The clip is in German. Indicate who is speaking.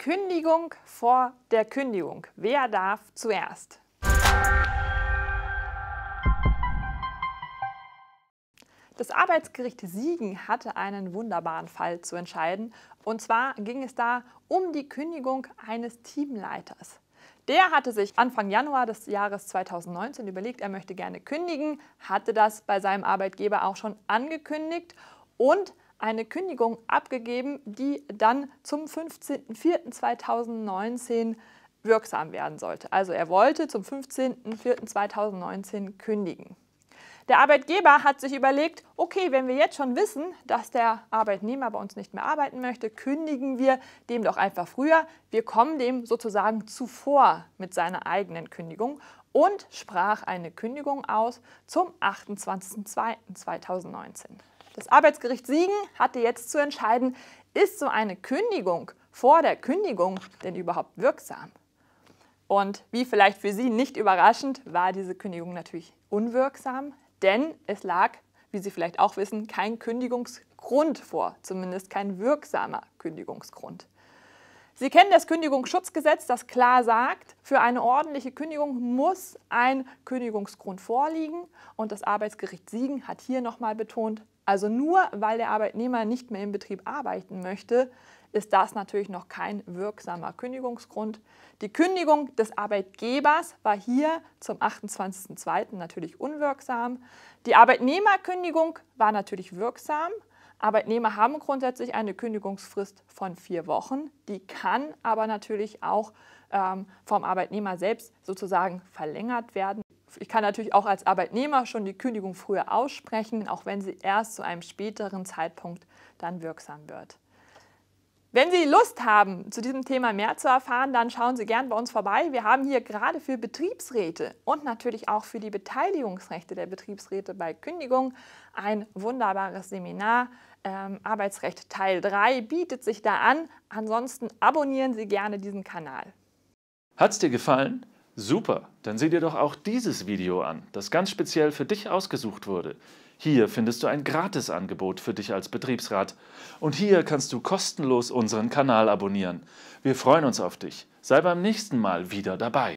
Speaker 1: Kündigung vor der Kündigung. Wer darf zuerst? Das Arbeitsgericht Siegen hatte einen wunderbaren Fall zu entscheiden. Und zwar ging es da um die Kündigung eines Teamleiters. Der hatte sich Anfang Januar des Jahres 2019 überlegt, er möchte gerne kündigen, hatte das bei seinem Arbeitgeber auch schon angekündigt und eine Kündigung abgegeben, die dann zum 15.04.2019 wirksam werden sollte. Also er wollte zum 15.04.2019 kündigen. Der Arbeitgeber hat sich überlegt, okay, wenn wir jetzt schon wissen, dass der Arbeitnehmer bei uns nicht mehr arbeiten möchte, kündigen wir dem doch einfach früher. Wir kommen dem sozusagen zuvor mit seiner eigenen Kündigung und sprach eine Kündigung aus zum 28.02.2019. Das Arbeitsgericht Siegen hatte jetzt zu entscheiden, ist so eine Kündigung vor der Kündigung denn überhaupt wirksam? Und wie vielleicht für Sie nicht überraschend, war diese Kündigung natürlich unwirksam, denn es lag, wie Sie vielleicht auch wissen, kein Kündigungsgrund vor, zumindest kein wirksamer Kündigungsgrund. Sie kennen das Kündigungsschutzgesetz, das klar sagt, für eine ordentliche Kündigung muss ein Kündigungsgrund vorliegen. Und das Arbeitsgericht Siegen hat hier nochmal betont, also nur weil der Arbeitnehmer nicht mehr im Betrieb arbeiten möchte, ist das natürlich noch kein wirksamer Kündigungsgrund. Die Kündigung des Arbeitgebers war hier zum 28.02. natürlich unwirksam. Die Arbeitnehmerkündigung war natürlich wirksam, Arbeitnehmer haben grundsätzlich eine Kündigungsfrist von vier Wochen. Die kann aber natürlich auch ähm, vom Arbeitnehmer selbst sozusagen verlängert werden. Ich kann natürlich auch als Arbeitnehmer schon die Kündigung früher aussprechen, auch wenn sie erst zu einem späteren Zeitpunkt dann wirksam wird. Wenn Sie Lust haben, zu diesem Thema mehr zu erfahren, dann schauen Sie gern bei uns vorbei. Wir haben hier gerade für Betriebsräte und natürlich auch für die Beteiligungsrechte der Betriebsräte bei Kündigung ein wunderbares Seminar. Ähm, Arbeitsrecht Teil 3 bietet sich da an. Ansonsten abonnieren Sie gerne diesen Kanal.
Speaker 2: Hat's dir gefallen? Super, dann sieh dir doch auch dieses Video an, das ganz speziell für dich ausgesucht wurde. Hier findest du ein Gratisangebot für dich als Betriebsrat. Und hier kannst du kostenlos unseren Kanal abonnieren. Wir freuen uns auf dich. Sei beim nächsten Mal wieder dabei.